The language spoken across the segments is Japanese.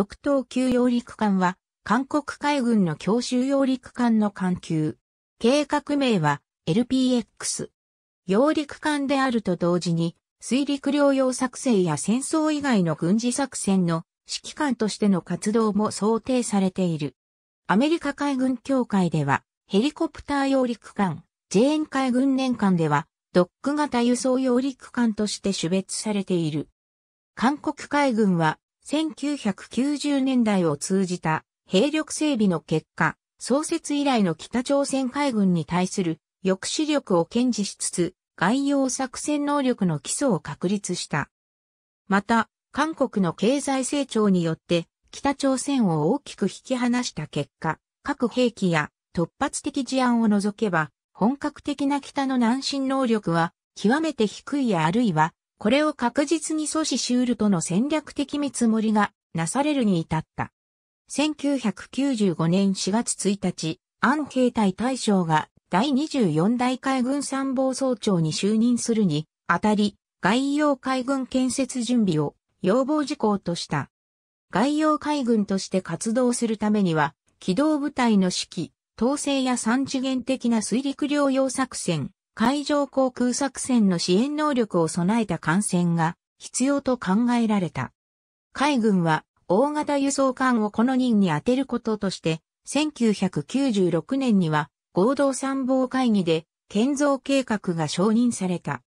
独島級揚陸艦は、韓国海軍の強襲揚陸艦の艦級。計画名は LPX。揚陸艦であると同時に、水陸両用作戦や戦争以外の軍事作戦の指揮官としての活動も想定されている。アメリカ海軍協会では、ヘリコプター揚陸艦、ジェーン海軍年間では、ドック型輸送揚陸艦として種別されている。韓国海軍は、1990年代を通じた兵力整備の結果、創設以来の北朝鮮海軍に対する抑止力を堅持しつつ、外洋作戦能力の基礎を確立した。また、韓国の経済成長によって北朝鮮を大きく引き離した結果、核兵器や突発的事案を除けば、本格的な北の南進能力は極めて低いやあるいはこれを確実に阻止しうるとの戦略的見積もりがなされるに至った。1995年4月1日、安兵隊大将が第24大海軍参謀総長に就任するにあたり、外洋海軍建設準備を要望事項とした。外洋海軍として活動するためには、機動部隊の指揮、統制や三次元的な水陸両用作戦、海上航空作戦の支援能力を備えた艦船が必要と考えられた。海軍は大型輸送艦をこの任に当てることとして、1996年には合同参謀会議で建造計画が承認された。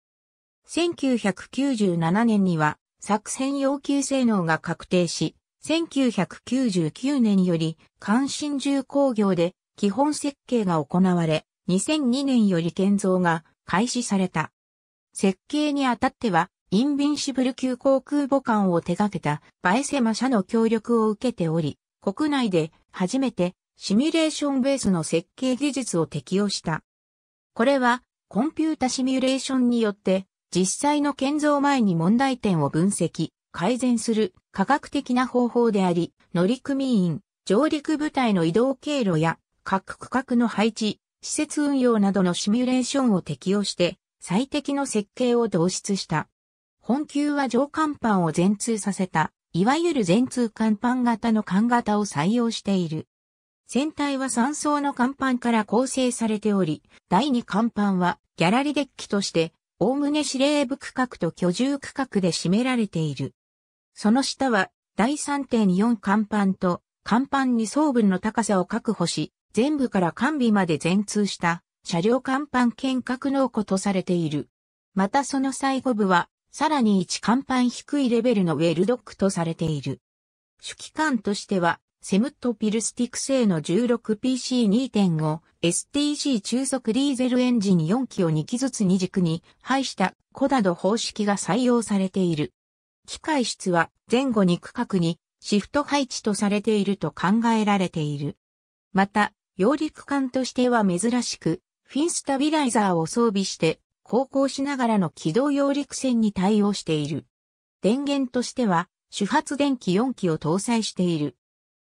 1997年には作戦要求性能が確定し、1999年より関心重工業で基本設計が行われ、2002年より建造が開始された。設計にあたっては、インビンシブル級航空母艦を手掛けたバエセマ社の協力を受けており、国内で初めてシミュレーションベースの設計技術を適用した。これはコンピュータシミュレーションによって実際の建造前に問題点を分析、改善する科学的な方法であり、乗組員、上陸部隊の移動経路や各区画の配置、施設運用などのシミュレーションを適用して、最適の設計を導出した。本級は上甲板を全通させた、いわゆる全通甲板型の管型を採用している。船体は3層の甲板から構成されており、第2甲板はギャラリデッキとして、おおむね司令部区画と居住区画で占められている。その下は第3.4甲板と甲板2層分の高さを確保し、全部から完備まで全通した車両甲板見格納庫とされている。またその最後部は、さらに1甲板低いレベルのウェルドックとされている。主機関としては、セムットピルスティック製の 16PC2.5、STC 中速ディーゼルエンジン4機を2機ずつ2軸に配したコダド方式が採用されている。機械室は前後に区画にシフト配置とされていると考えられている。また、揚陸艦としては珍しく、フィンスタビライザーを装備して、航行しながらの軌道揚陸船に対応している。電源としては、主発電機4機を搭載している。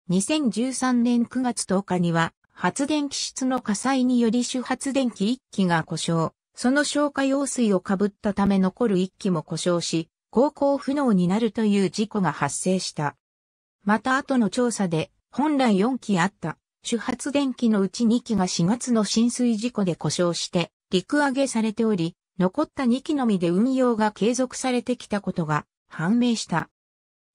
2013年9月10日には、発電機室の火災により主発電機1機が故障、その消火用水をかぶったため残る1機も故障し、航行不能になるという事故が発生した。また後の調査で、本来4機あった主発電機のうち2機が4月の浸水事故で故障して陸揚げされており、残った2機のみで運用が継続されてきたことが判明した。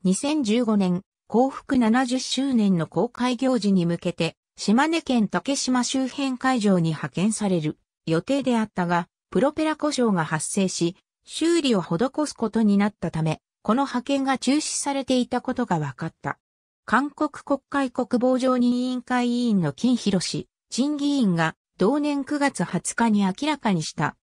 2015年、幸福70周年の公開行事に向けて、島根県竹島周辺会場に派遣される予定であったが、プロペラ故障が発生し、修理を施すことになったため、この派遣が中止されていたことが分かった。韓国国会国防常任委員会委員の金博氏、陳議員が同年9月20日に明らかにした。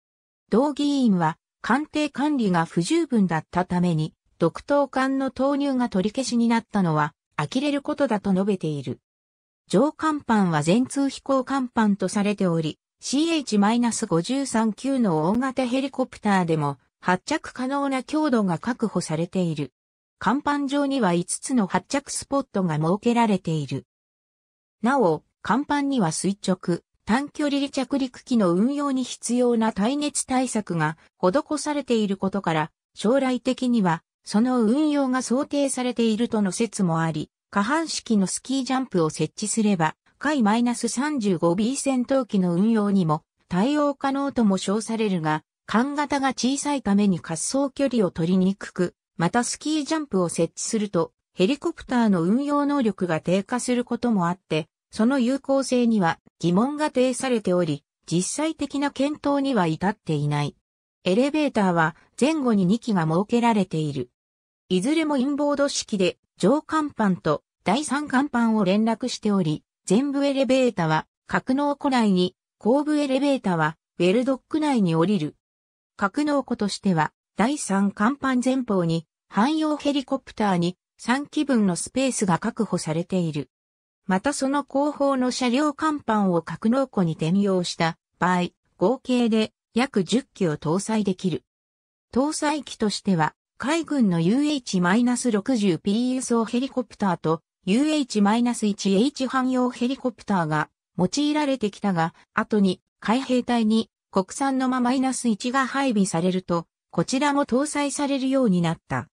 同議員は官邸管理が不十分だったために、独島艦の投入が取り消しになったのは、呆れることだと述べている。上艦板は全通飛行艦板とされており、CH-53 級の大型ヘリコプターでも発着可能な強度が確保されている。甲板上には5つの発着スポットが設けられている。なお、甲板には垂直、短距離離着陸機の運用に必要な耐熱対策が施されていることから、将来的にはその運用が想定されているとの説もあり、下半式のスキージャンプを設置すれば、海 -35B 戦闘機の運用にも対応可能とも称されるが、艦型が小さいために滑走距離を取りにくく、またスキージャンプを設置すると、ヘリコプターの運用能力が低下することもあって、その有効性には疑問が呈されており、実際的な検討には至っていない。エレベーターは前後に2機が設けられている。いずれもインボード式で上甲板と第3甲板を連絡しており、全部エレベーターは格納庫内に、後部エレベーターはウェルドック内に降りる。格納庫としては第3甲板前方に汎用ヘリコプターに3機分のスペースが確保されている。またその後方の車両甲板を格納庫に転用した場合、合計で約10機を搭載できる。搭載機としては、海軍の UH-60 p 輸送ヘリコプターと UH-1H 汎用ヘリコプターが用いられてきたが、後に海兵隊に国産のま -1 が配備されると、こちらも搭載されるようになった。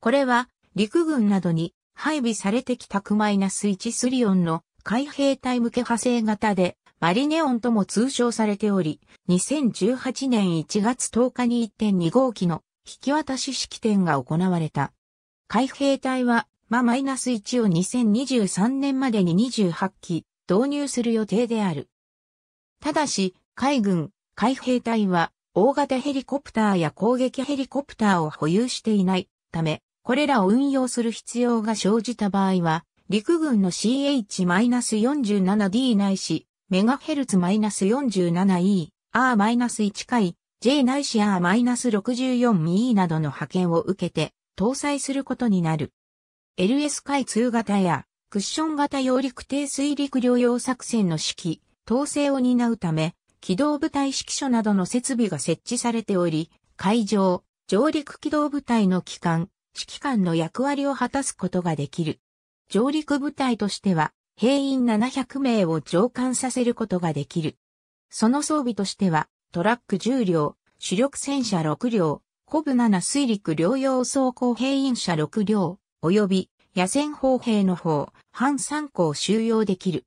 これは陸軍などに配備されてきたクマイナス1スリオンの海兵隊向け派生型でマリネオンとも通称されており、2018年1月10日に1.2号機の引き渡し式典が行われた。海兵隊は、ママイナス1を2023年までに28機導入する予定である。ただし、海軍、海兵隊は、大型ヘリコプターや攻撃ヘリコプターを保有していないため、これらを運用する必要が生じた場合は、陸軍の CH-47D ないし、MHz-47E、R-1 回、J ないし R-64E などの派遣を受けて、搭載することになる。LS 回2型や、クッション型揚陸艇水陸両用作戦の指揮、統制を担うため、機動部隊指揮所などの設備が設置されており、海上、上陸機動部隊の機関、指揮官の役割を果たすことができる。上陸部隊としては、兵員700名を上艦させることができる。その装備としては、トラック10両、主力戦車6両、コブ7水陸両用装甲兵員車6両、及び野戦砲兵の方、半3個を収容できる。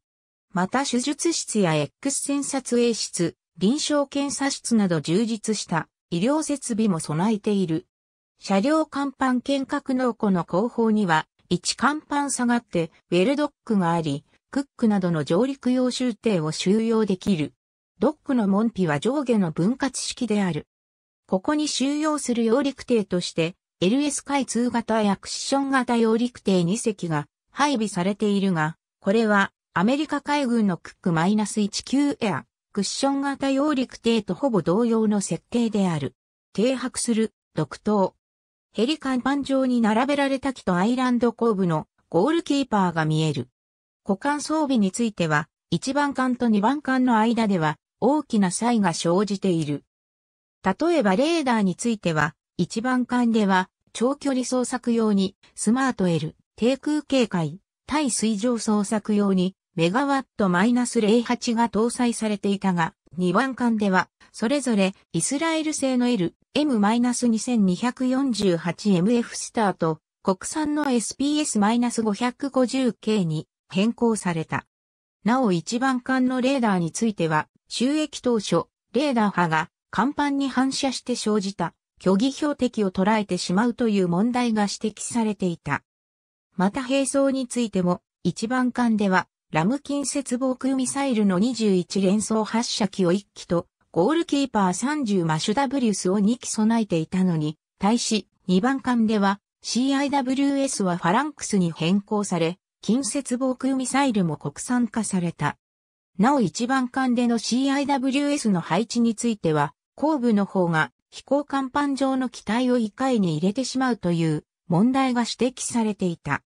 また手術室や X 線撮影室、臨床検査室など充実した医療設備も備えている。車両甲板見格納庫の後方には、1甲板下がって、ウェルドックがあり、クックなどの上陸用終艇を収容できる。ドックの門扉は上下の分割式である。ここに収容する揚陸艇として、LS 海通型やクッション型揚陸艇2隻が配備されているが、これはアメリカ海軍のクック -19 エア、クッション型揚陸艇とほぼ同様の設計である。停泊する、独島、ヘリ甲板上に並べられた木とアイランド後部のゴールキーパーが見える。股間装備については、1番艦と2番艦の間では大きな差異が生じている。例えばレーダーについては、1番艦では長距離捜索用にスマート L、低空警戒、対水上捜索用にメガワットマイナス -08 が搭載されていたが、2番艦では、それぞれイスラエル製の L、M-2248MF スターと国産の SPS-550K に変更された。なお一番艦のレーダーについては、収益当初、レーダー波が甲板に反射して生じた虚偽標的を捉えてしまうという問題が指摘されていた。また並走についても、一番艦では、ラムキン接防空ミサイルの21連装発射機を1機と、ゴールキーパー30マシュダブリュスを2機備えていたのに、対し2番艦では CIWS はファランクスに変更され、近接防空ミサイルも国産化された。なお1番艦での CIWS の配置については、後部の方が飛行甲板上の機体を1回に入れてしまうという問題が指摘されていた。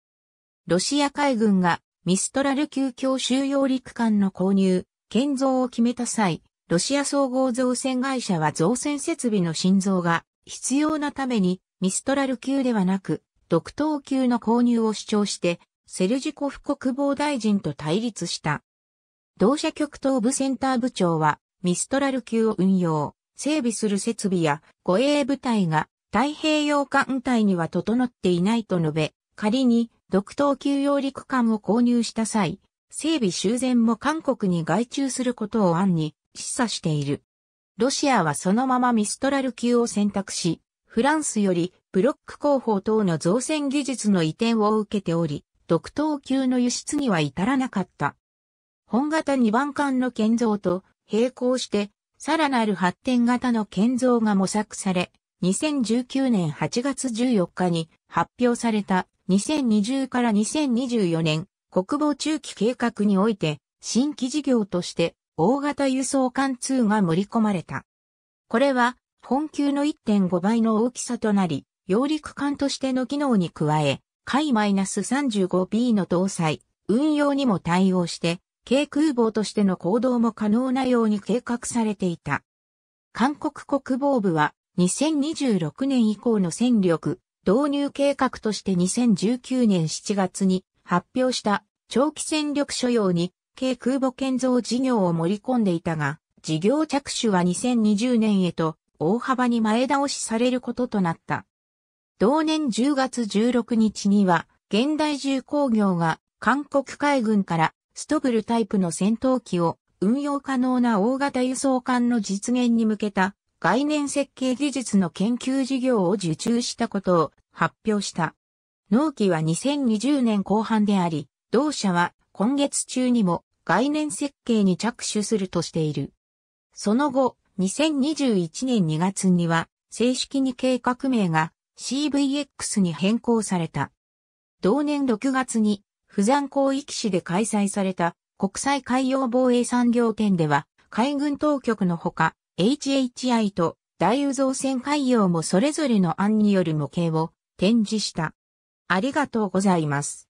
ロシア海軍がミストラル級強収容陸艦の購入、建造を決めた際、ロシア総合造船会社は造船設備の心臓が必要なためにミストラル級ではなく独島級の購入を主張してセルジコフ国防大臣と対立した。同社極東部センター部長はミストラル級を運用、整備する設備や護衛部隊が太平洋艦隊には整っていないと述べ、仮に独島級揚陸艦を購入した際、整備修繕も韓国に外注することを案に、示唆している。ロシアはそのままミストラル級を選択し、フランスよりブロック工法等の造船技術の移転を受けており、独等級の輸出には至らなかった。本型2番艦の建造と並行して、さらなる発展型の建造が模索され、2019年8月14日に発表された2020から2024年国防中期計画において、新規事業として大型輸送艦2が盛り込まれた。これは、本級の1.5倍の大きさとなり、揚陸艦としての機能に加え、海 -35B の搭載、運用にも対応して、軽空母としての行動も可能なように計画されていた。韓国国防部は、2026年以降の戦力、導入計画として2019年7月に発表した長期戦力所要に系空母建造事業を盛り込んでいたが、事業着手は2020年へと大幅に前倒しされることとなった。同年10月16日には、現代重工業が韓国海軍からストブルタイプの戦闘機を運用可能な大型輸送艦の実現に向けた概念設計技術の研究事業を受注したことを発表した。納期は2020年後半であり、同社は今月中にも概念設計に着手するとしている。その後、2021年2月には正式に計画名が CVX に変更された。同年6月に不山広域市で開催された国際海洋防衛産業展では海軍当局のほか HHI と大宇造船海洋もそれぞれの案による模型を展示した。ありがとうございます。